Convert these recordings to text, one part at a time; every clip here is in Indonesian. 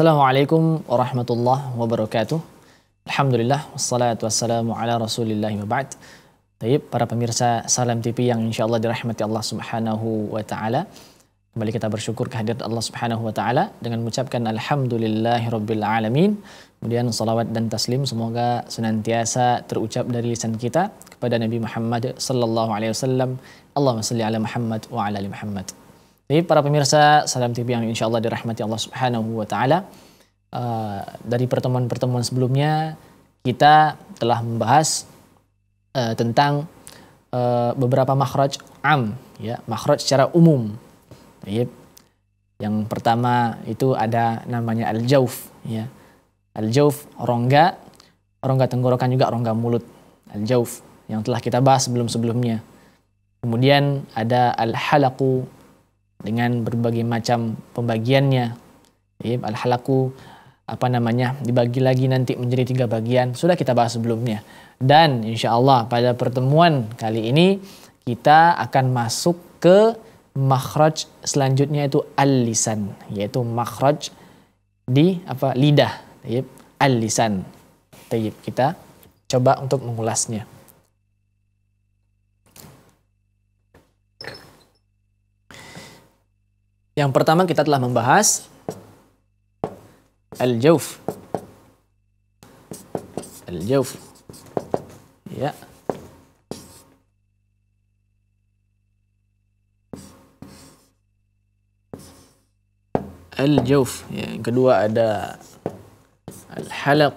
Assalamualaikum warahmatullahi wabarakatuh. Alhamdulillah, wassalatu wassalamu ala rasulillahi wa ba'd. para pemirsa Salam TV yang insya Allah dirahmati Allah subhanahu wa ta'ala. Kembali kita bersyukur kehadirat Allah subhanahu wa ta'ala dengan mengucapkan Alhamdulillahi alamin. Kemudian salawat dan taslim semoga senantiasa terucap dari lisan kita kepada Nabi Muhammad sallallahu alaihi wasallam. Allahumma salli ala Muhammad wa ala ali Muhammad. Baik para pemirsa Salam TV yang insya Allah dirahmati Allah Subhanahu Wa Taala uh, dari pertemuan-pertemuan sebelumnya kita telah membahas uh, tentang uh, beberapa makhraj am, ya makhraj secara umum. Baik iya. yang pertama itu ada namanya al-jauf, ya al-jauf rongga, rongga tenggorokan juga rongga mulut al-jauf yang telah kita bahas sebelum-sebelumnya. Kemudian ada al-halaqu dengan berbagai macam pembagiannya. Iya, al-halaku apa namanya dibagi lagi nanti menjadi tiga bagian sudah kita bahas sebelumnya dan insya Allah pada pertemuan kali ini kita akan masuk ke makhraj selanjutnya itu al-lisan yaitu makhraj di apa lidah iya, al-lisan kita coba untuk mengulasnya Yang pertama kita telah membahas al-jawf. Al-jawf. Ya. Al-jawf. Ya, yang kedua ada al halaq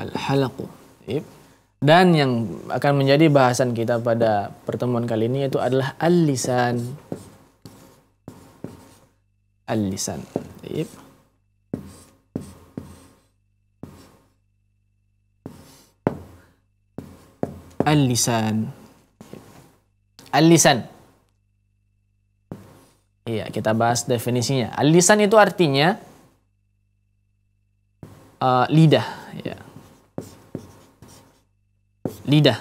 Al-halaqu gaib dan yang akan menjadi bahasan kita pada pertemuan kali ini yaitu adalah alisan, lisan al alisan. al Iya, kita bahas definisinya. Alisan itu artinya uh, lidah, ya lidah.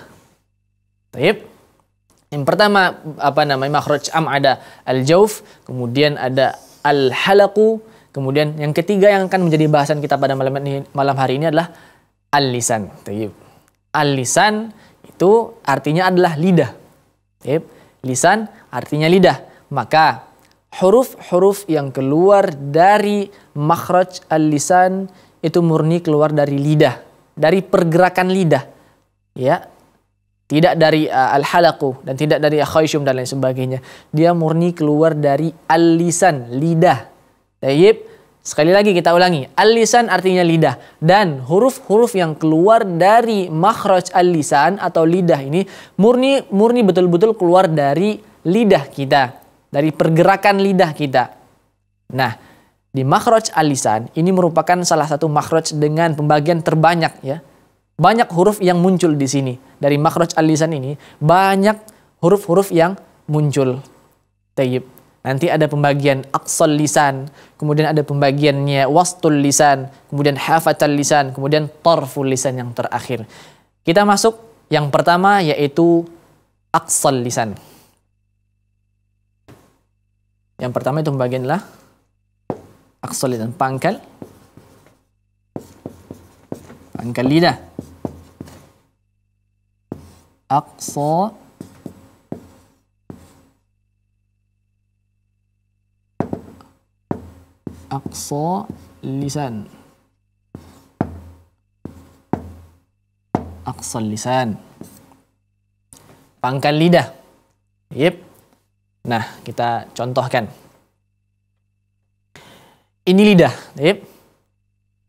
Taib. Yang pertama apa namanya makhraj am ada al-jauf, kemudian ada al-halaqu, kemudian yang ketiga yang akan menjadi bahasan kita pada malam ini, malam hari ini adalah al-lisan. Taib. Al-lisan itu artinya adalah lidah. Taib. Lisan artinya lidah. Maka huruf-huruf yang keluar dari makhraj al-lisan itu murni keluar dari lidah, dari pergerakan lidah ya tidak dari uh, al-halaqu dan tidak dari khayshum dan lain sebagainya. Dia murni keluar dari al-lisan, lidah. Tayyib, sekali lagi kita ulangi. Al-lisan artinya lidah dan huruf-huruf yang keluar dari makhraj al-lisan atau lidah ini murni murni betul-betul keluar dari lidah kita, dari pergerakan lidah kita. Nah, di makhraj al-lisan ini merupakan salah satu makhraj dengan pembagian terbanyak ya banyak huruf yang muncul di sini. Dari makroch al-lisan ini banyak huruf-huruf yang muncul. Tayyib. Nanti ada pembagian aqsal lisan, kemudian ada pembagiannya wastul lisan, kemudian hafatal lisan, kemudian tarful lisan yang terakhir. Kita masuk yang pertama yaitu aqsal lisan. Yang pertama itu pembagianlah aksal aqsal lisan, pangkal pangkal lidah aqsa aqsa lisan aqsa lisan pangkal lidah yep nah kita contohkan ini lidah yep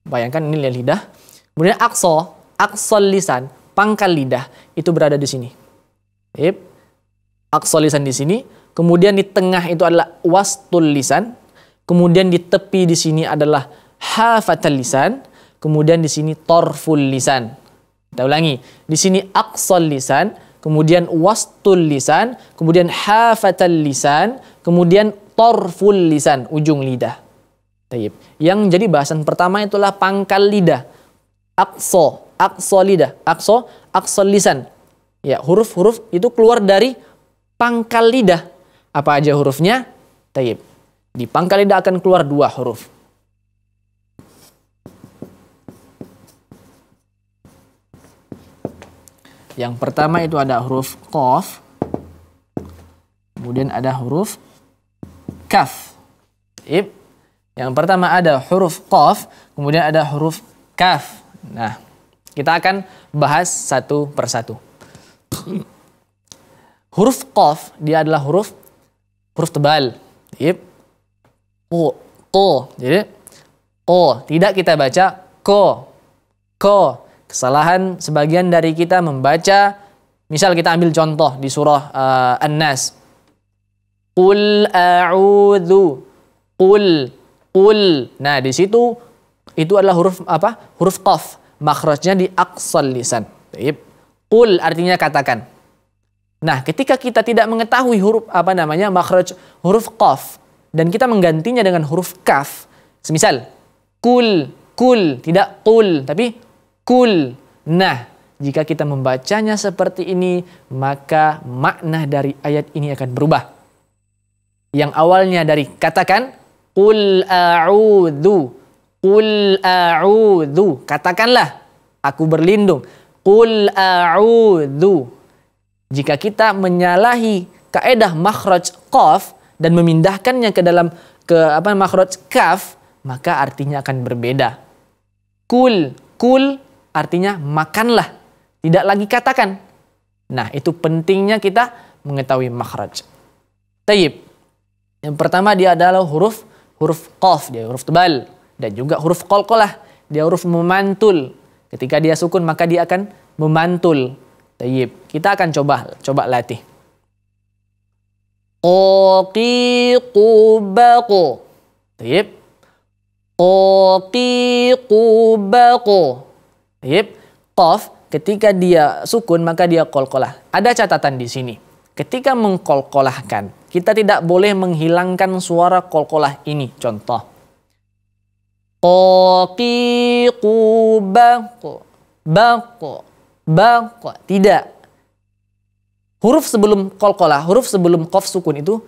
bayangkan ini lidah kemudian aqsa aqsa lisan pangkal lidah itu berada di sini. Yep. Aqsa lisan di sini, kemudian di tengah itu adalah wastul lisan, kemudian di tepi di sini adalah hafatul lisan, kemudian di sini torful lisan. Kita ulangi, di sini aqsa lisan, kemudian wastul lisan, kemudian hafatul lisan, kemudian torful lisan, ujung lidah. Taib. Yang jadi bahasan pertama itulah pangkal lidah. Aqsa, aqsa lidah, aqsa, Ya, huruf-huruf itu keluar dari pangkal lidah. Apa aja hurufnya? Taib. Di pangkal lidah akan keluar dua huruf. Yang pertama itu ada huruf qaf. Kemudian ada huruf kaf. Yang pertama ada huruf qaf, kemudian ada huruf kaf. Nah, kita akan bahas satu persatu. huruf qaf dia adalah huruf huruf tebal. Yep. Ko, ko. Jadi ko tidak kita baca ko. Ko. Kesalahan sebagian dari kita membaca misal kita ambil contoh di surah uh, An-Nas. Qul a'udzu. Qul. Qul. Nah, di situ itu adalah huruf apa? Huruf qaf makhrajnya di aqsal lisan. Taib. Qul artinya katakan. Nah, ketika kita tidak mengetahui huruf apa namanya makhraj huruf qaf dan kita menggantinya dengan huruf kaf, semisal kul, kul, tidak kul, tapi kul. Nah, jika kita membacanya seperti ini, maka makna dari ayat ini akan berubah. Yang awalnya dari katakan kul a'udzu Qul a'udhu. Katakanlah, aku berlindung. Qul a'udhu. Jika kita menyalahi kaedah makhraj qaf dan memindahkannya ke dalam ke apa makhraj kaf, maka artinya akan berbeda. Kul, kul artinya makanlah. Tidak lagi katakan. Nah, itu pentingnya kita mengetahui makhraj. Tayyib. Yang pertama dia adalah huruf huruf qaf, dia huruf tebal dan juga huruf qalqalah dia huruf memantul ketika dia sukun maka dia akan memantul tayyib kita akan coba coba latih qaqiqu baqu tayyib qaqiqu baqu tayyib qaf ketika dia sukun maka dia kolkolah ada catatan di sini ketika mengkolkolahkan kita tidak boleh menghilangkan suara kolkolah ini contoh Kokiku baqo bangko, bangko. Tidak. Huruf sebelum kolkolah, huruf sebelum kof sukun itu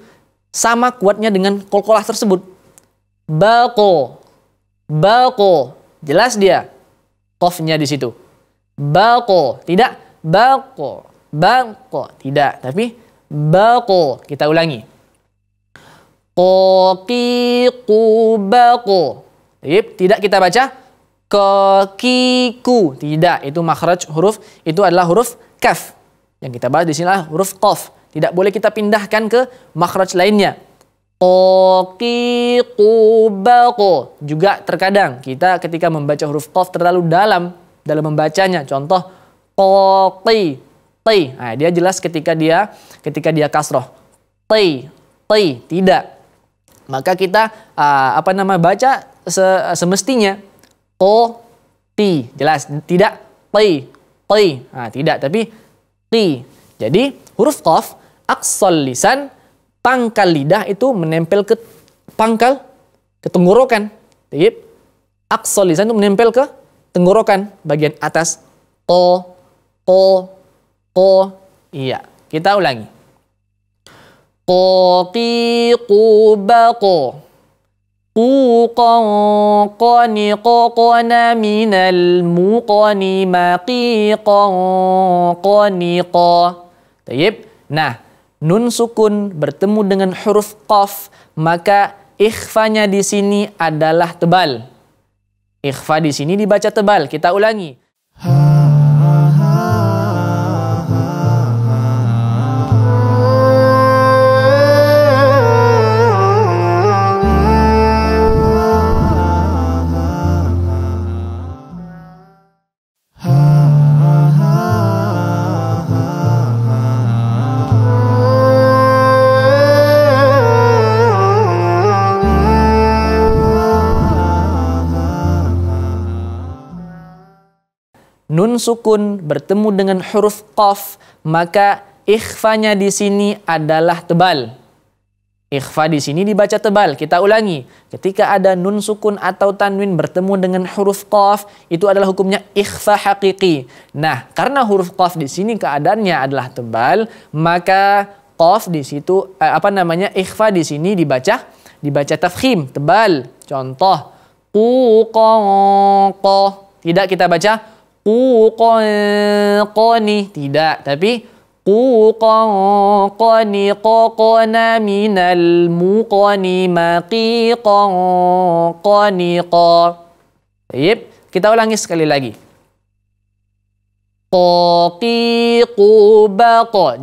sama kuatnya dengan kolkolah tersebut. Bako, bako. Jelas dia. Kofnya di situ. Bako, tidak. Bako, bangko, tidak. Tapi bako, kita ulangi. Kokiku baqo. Tidak kita baca kekiku. Tidak, itu makhraj huruf itu adalah huruf kaf. Yang kita bahas di sini adalah huruf qaf. Tidak boleh kita pindahkan ke makhraj lainnya. Kekiku Juga terkadang kita ketika membaca huruf qaf terlalu dalam dalam membacanya. Contoh koti. ti. Nah, dia jelas ketika dia ketika dia kasroh. Tai, tai, tidak. Maka kita uh, apa nama baca se semestinya to, ti jelas tidak ti ti nah, tidak tapi ti jadi huruf qaf aksol lisan pangkal lidah itu menempel ke pangkal ke tenggorokan Tip. aksol lisan itu menempel ke tenggorokan bagian atas to, to, to, iya kita ulangi Kopi kubako, قنق قن من المقن مقيقا قنقا طيب nah nun sukun bertemu dengan huruf qaf maka ikhfanya di sini adalah tebal ikhfa di sini dibaca tebal kita ulangi sukun bertemu dengan huruf qaf, maka ikhfanya di sini adalah tebal. Ikhfa di sini dibaca tebal. Kita ulangi. Ketika ada nun sukun atau tanwin bertemu dengan huruf qaf, itu adalah hukumnya ikhfa hakiki. Nah, karena huruf qaf di sini keadaannya adalah tebal, maka qaf di situ eh, apa namanya? ikhfa di sini dibaca dibaca tafkhim, tebal. Contoh, quqa. Tidak kita baca kuqanqani tidak tapi kuqanqani qaqana minal muqani maqiqanqani qa Yep, kita ulangi sekali lagi. Qaqiqu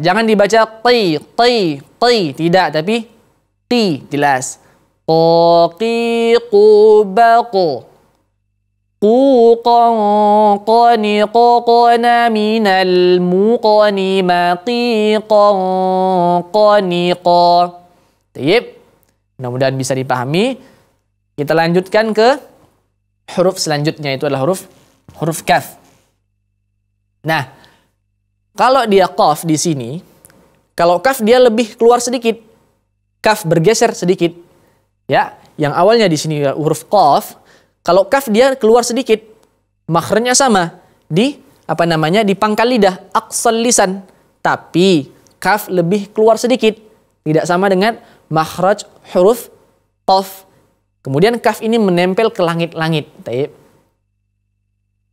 Jangan dibaca ti ti ti Tidak, tapi ti Jelas. Qaqiqu baqa. طوقا قن من المقن مقيقا قنقا طيب mudah-mudahan bisa dipahami kita lanjutkan ke huruf selanjutnya itu adalah huruf huruf kaf nah kalau dia Kaf di sini kalau kaf dia lebih keluar sedikit kaf bergeser sedikit ya yang awalnya di sini huruf Kaf. Kalau kaf dia keluar sedikit, makhrajnya sama di apa namanya di pangkal lidah, aksal lisan. Tapi kaf lebih keluar sedikit, tidak sama dengan makhraj huruf qaf. Kemudian kaf ini menempel ke langit-langit. Taib.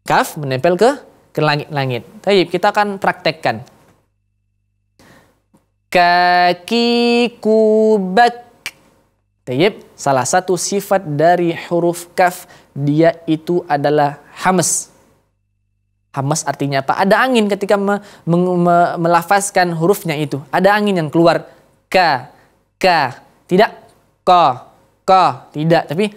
Kaf menempel ke ke langit-langit. Taib, kita akan praktekkan. Kaki kubak Tayyib, salah satu sifat dari huruf kaf dia itu adalah hamas. Hamas artinya apa? Ada angin ketika me, me, me, melafazkan hurufnya itu. Ada angin yang keluar. Ka, ka. Tidak ko, ko. Tidak, tapi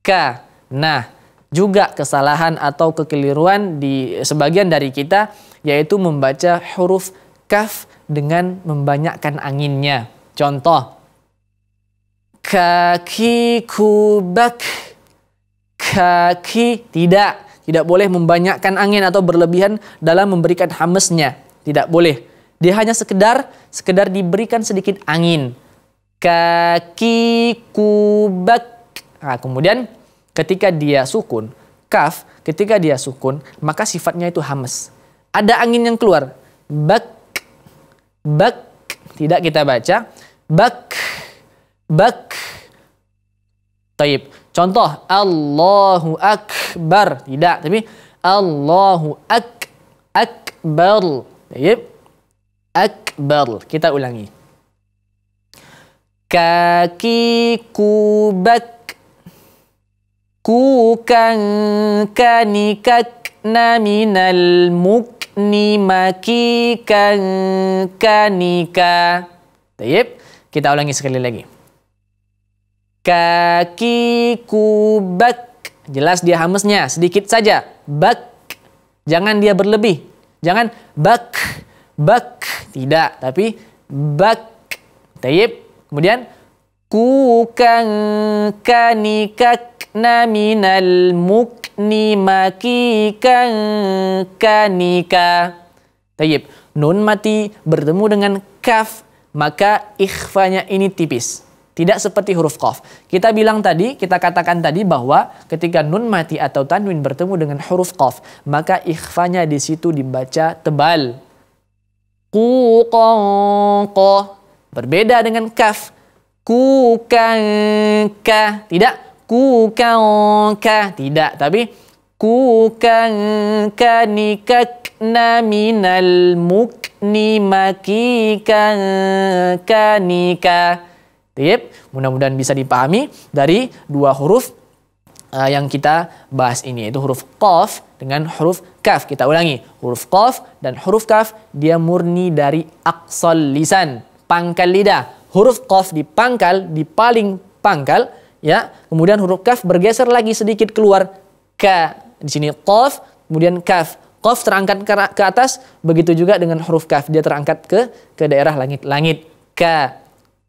ka. Nah, juga kesalahan atau kekeliruan di sebagian dari kita yaitu membaca huruf kaf dengan membanyakkan anginnya. Contoh, kaki kubak kaki tidak tidak boleh membanyakkan angin atau berlebihan dalam memberikan hamesnya tidak boleh dia hanya sekedar sekedar diberikan sedikit angin kaki kubak nah, kemudian ketika dia sukun kaf ketika dia sukun maka sifatnya itu hames ada angin yang keluar bak bak tidak kita baca bak bak. Taib. Contoh Allahu akbar. Tidak, tapi Allahu ak akbar. Taib. Akbar. Kita ulangi. Kaki kubak kukan kanikak naminal mukni maki kan kanika. Taib. Kita ulangi sekali lagi. Kaki kubak. Jelas dia hamesnya, sedikit saja. Bak. Jangan dia berlebih. Jangan bak, bak. Tidak, tapi bak. Taib. Kemudian Kukang kanikak naminal mukni kang kanika. Taib. Nun mati bertemu dengan kaf, maka ikhfanya ini tipis. Tidak seperti huruf qaf. Kita bilang tadi, kita katakan tadi bahwa ketika nun mati atau tanwin bertemu dengan huruf qaf, maka ikhfanya di situ dibaca tebal. Ku Berbeda dengan kaf. Ku Tidak. Ku Tidak. Tapi ku nikakna minal mukni makikan kanika. Yep, mudah-mudahan bisa dipahami dari dua huruf uh, yang kita bahas ini yaitu huruf qaf dengan huruf kaf. Kita ulangi, huruf qaf dan huruf kaf dia murni dari aksol lisan, pangkal lidah. Huruf qaf di pangkal, di paling pangkal ya. Kemudian huruf kaf bergeser lagi sedikit keluar ke Di sini qaf, kemudian kaf. Qaf terangkat ke atas, begitu juga dengan huruf kaf dia terangkat ke ke daerah langit-langit. Ka,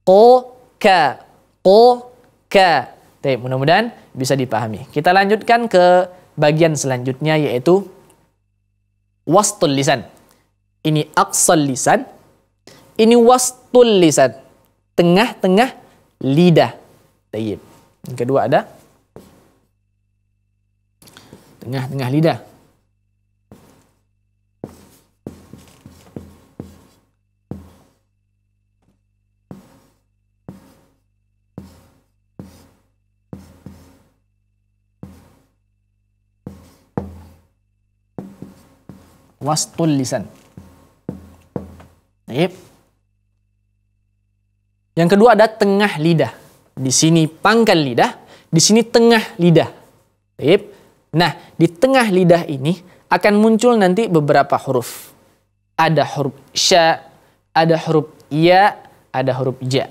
ko, ka po ka. Baik, mudah-mudahan bisa dipahami. Kita lanjutkan ke bagian selanjutnya yaitu wastul lisan. Ini aqsal lisan. Ini wastul lisan. Tengah-tengah lidah. Baik. Yang kedua ada tengah-tengah lidah. wastul lisan. Baik. Yang kedua ada tengah lidah. Di sini pangkal lidah, di sini tengah lidah. Baik. Nah, di tengah lidah ini akan muncul nanti beberapa huruf. Ada huruf sya, ada huruf ya, ada huruf ja.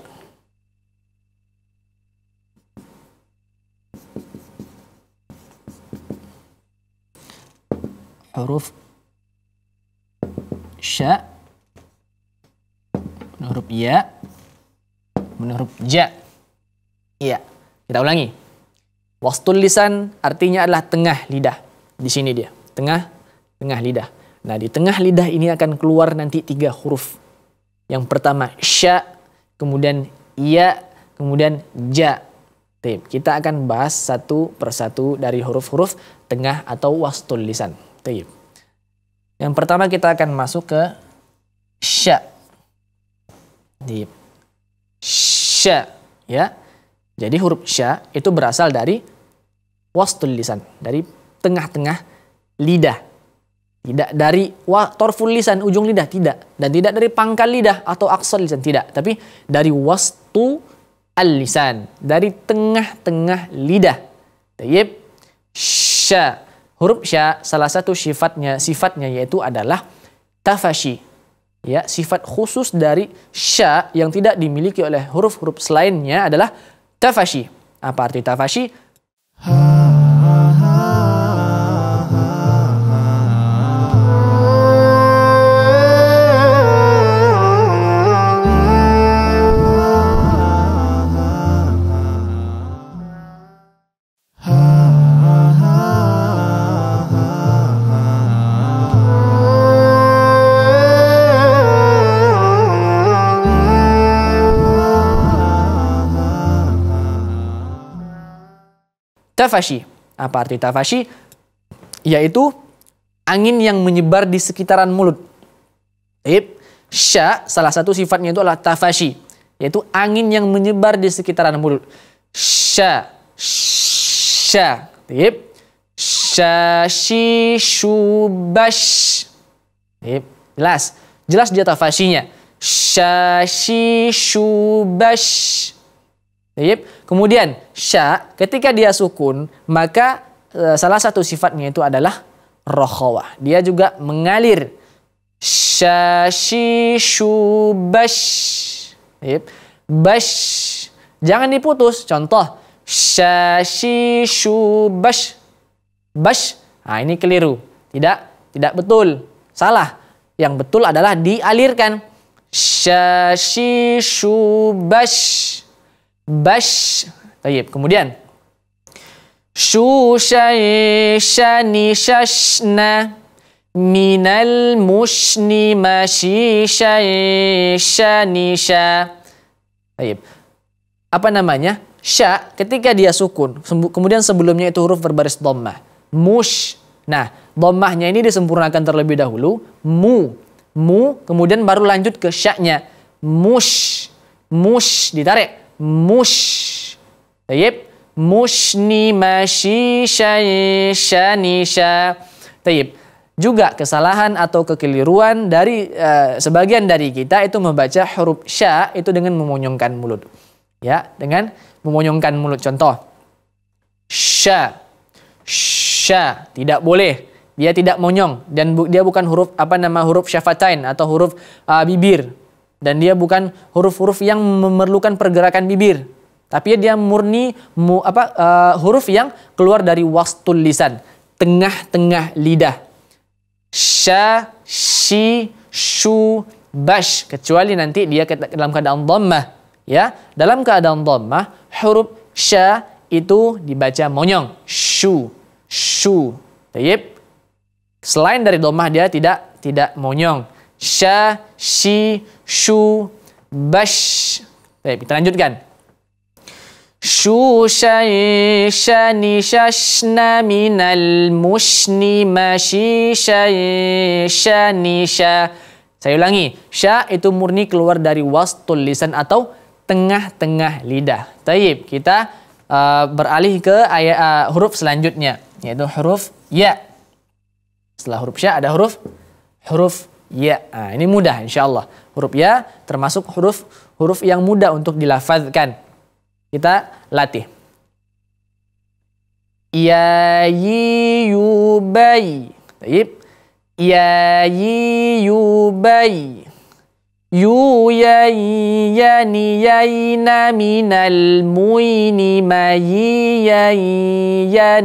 huruf sya huruf ya huruf ja iya kita ulangi wastul lisan artinya adalah tengah lidah di sini dia tengah tengah lidah nah di tengah lidah ini akan keluar nanti tiga huruf yang pertama sya kemudian ya kemudian ja Tip. Kita akan bahas satu persatu dari huruf-huruf tengah atau wastul lisan. Tip. Yang pertama kita akan masuk ke sya. Di sya, ya. Jadi huruf sya itu berasal dari wastul lisan, dari tengah-tengah lidah. Tidak dari wa, torful lisan, ujung lidah, tidak. Dan tidak dari pangkal lidah atau aksal lisan, tidak. Tapi dari wastu al-lisan, dari tengah-tengah lidah. Tayib sya huruf sya salah satu sifatnya sifatnya yaitu adalah tafashi ya sifat khusus dari sya yang tidak dimiliki oleh huruf-huruf selainnya adalah tafashi apa arti tafashi ha. tafashi. Apa arti tafashi? Yaitu angin yang menyebar di sekitaran mulut. Baik. Sya, salah satu sifatnya itu adalah tafashi. Yaitu angin yang menyebar di sekitaran mulut. Sya, sya. Baik. shashi shubash. Baik. Jelas. Jelas dia tafashinya. shashi shubash. Taib. Kemudian syak ketika dia sukun maka e, salah satu sifatnya itu adalah rokhawah. Dia juga mengalir. Syashishu bash. Bash. Jangan diputus. Contoh. Syashishu bash. Bash. Nah ini keliru. Tidak. Tidak betul. Salah. Yang betul adalah dialirkan. Syashishu bash bash. Tayyip. Kemudian Shushay shani shashna minal mushni mashishay shani sha. Tayyib. Apa namanya? Sya ketika dia sukun, kemudian sebelumnya itu huruf berbaris dommah, Mush. Nah, dommahnya ini disempurnakan terlebih dahulu. Mu. Mu, kemudian baru lanjut ke nya, Mush. Mush, ditarik mush. Tayyib. Mushni mashi ni sya, Tayyib. Juga kesalahan atau kekeliruan dari uh, sebagian dari kita itu membaca huruf sya itu dengan memonyongkan mulut. Ya, dengan memonyongkan mulut. Contoh. Sya. Sya. Tidak boleh. Dia tidak monyong dan bu, dia bukan huruf apa nama huruf syafatain atau huruf uh, bibir dan dia bukan huruf-huruf yang memerlukan pergerakan bibir tapi ya dia murni mu, apa uh, huruf yang keluar dari wastul lisan tengah-tengah lidah Sha, shi shu bash kecuali nanti dia dalam keadaan dhammah ya dalam keadaan dhammah huruf sha itu dibaca monyong shu shu Tayyip. selain dari dhammah dia tidak tidak monyong Sha, shi shu bash baik kita lanjutkan shu shay shani shashna minal mushni mashi shay shani sha saya ulangi sya itu murni keluar dari wastul lisan atau tengah-tengah lidah taib kita uh, beralih ke ayat uh, huruf selanjutnya yaitu huruf ya setelah huruf sya ada huruf huruf ya. Nah, ini mudah insya Allah. Huruf ya termasuk huruf huruf yang mudah untuk dilafazkan. Kita latih. Ya yubai. Baik. Ya yi Yu ya, ya, yayyani yayna minal muini ni ya.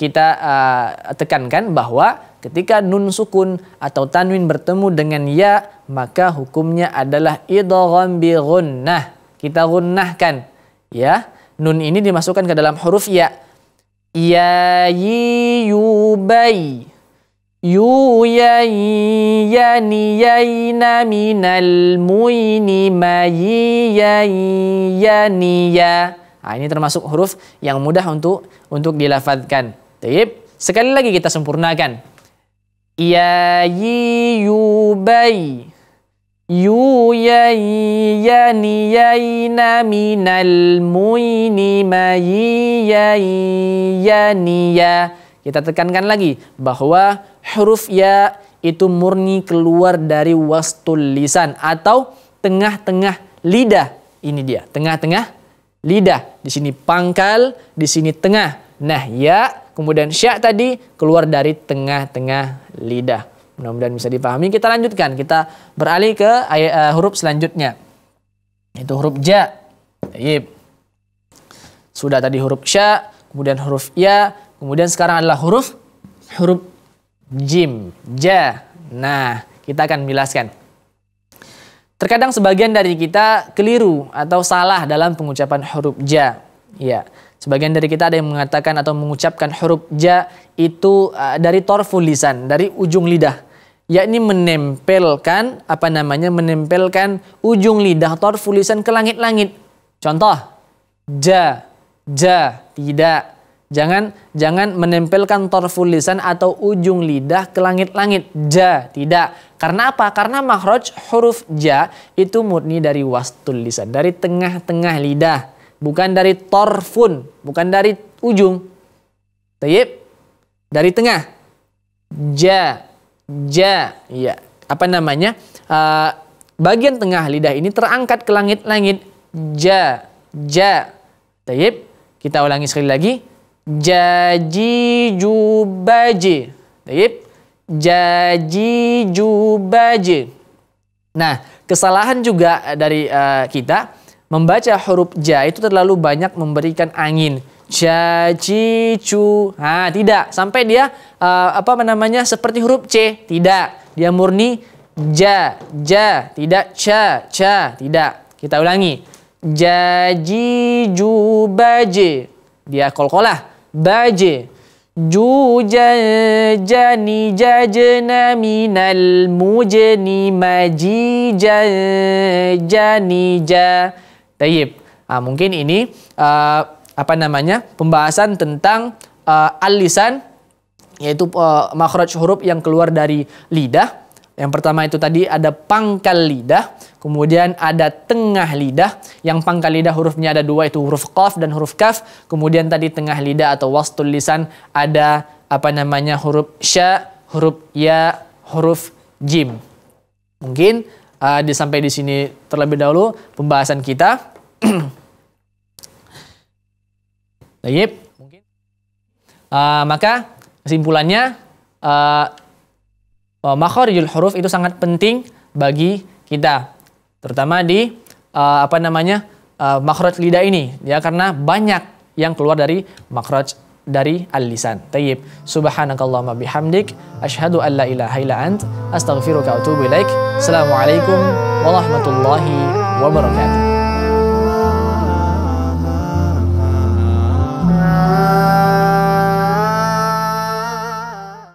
Kita uh, tekankan bahwa Ketika nun sukun atau tanwin bertemu dengan ya, maka hukumnya adalah idgham bi gunnah. Kita gunnahkan. Ya, nun ini dimasukkan ke dalam huruf ya. Ya yubai yuyayaniyayna minal muini mayiyayaniyah. Nah, ini termasuk huruf yang mudah untuk untuk dilafadzkan. Taib. Sekali lagi kita sempurnakan ya yi yu bay yu yai yani yaina minal muini yi yai yani ya kita tekankan lagi bahwa huruf ya itu murni keluar dari wastul lisan atau tengah-tengah lidah ini dia tengah-tengah lidah di sini pangkal di sini tengah nah ya kemudian syak tadi keluar dari tengah-tengah lidah. Mudah-mudahan bisa dipahami. Kita lanjutkan, kita beralih ke uh, huruf selanjutnya. Itu huruf ja. Yip. Sudah tadi huruf syak. kemudian huruf ya, kemudian sekarang adalah huruf huruf jim, ja. Nah, kita akan jelaskan. Terkadang sebagian dari kita keliru atau salah dalam pengucapan huruf ja. Ya, Sebagian dari kita ada yang mengatakan atau mengucapkan huruf ja itu eh, dari torful lisan, dari ujung lidah. Yakni menempelkan apa namanya? menempelkan ujung lidah torful lisan ke langit-langit. Contoh ja, ja, tidak. Jangan jangan menempelkan torful lisan atau ujung lidah ke langit-langit. Ja, tidak. Karena apa? Karena makhraj huruf ja itu murni dari wastul lisan, dari tengah-tengah lidah bukan dari torfun, bukan dari ujung. Tayyib, dari tengah. Ja, ja, ya. Apa namanya? Uh, bagian tengah lidah ini terangkat ke langit-langit. Ja, ja. Tayyib, kita ulangi sekali lagi. Jaji jubaji. Tayyib, jaji jubaji. Nah, kesalahan juga dari uh, kita membaca huruf ja itu terlalu banyak memberikan angin. Ja, ji, cu. Nah, tidak. Sampai dia uh, apa namanya seperti huruf C. Tidak. Dia murni ja, ja. Tidak ca, ca. Tidak. Kita ulangi. Ja, ji, ju, baje. Dia kol-kolah. Baje. Jujan jani jajna minal Ja, ja, jani ja Tayyib. Nah, mungkin ini uh, apa namanya pembahasan tentang uh, ah, al yaitu uh, makhraj huruf yang keluar dari lidah. Yang pertama itu tadi ada pangkal lidah, kemudian ada tengah lidah. Yang pangkal lidah hurufnya ada dua itu huruf qaf dan huruf kaf. Kemudian tadi tengah lidah atau wastul lisan ada apa namanya huruf sya, huruf ya, huruf jim. Mungkin uh, disampai di sini terlebih dahulu pembahasan kita. Tayib. Nah, mungkin. Uh, maka kesimpulannya uh, makharijul huruf itu sangat penting bagi kita, terutama di uh, apa namanya uh, makhraj lidah ini, ya karena banyak yang keluar dari makhraj dari al-lisan. Tayyib. Subhanakallahumma bihamdik. Ashadu an la ilaha illa ant. Astaghfiruka wa atubu ilaik. Assalamualaikum warahmatullahi wabarakatuh.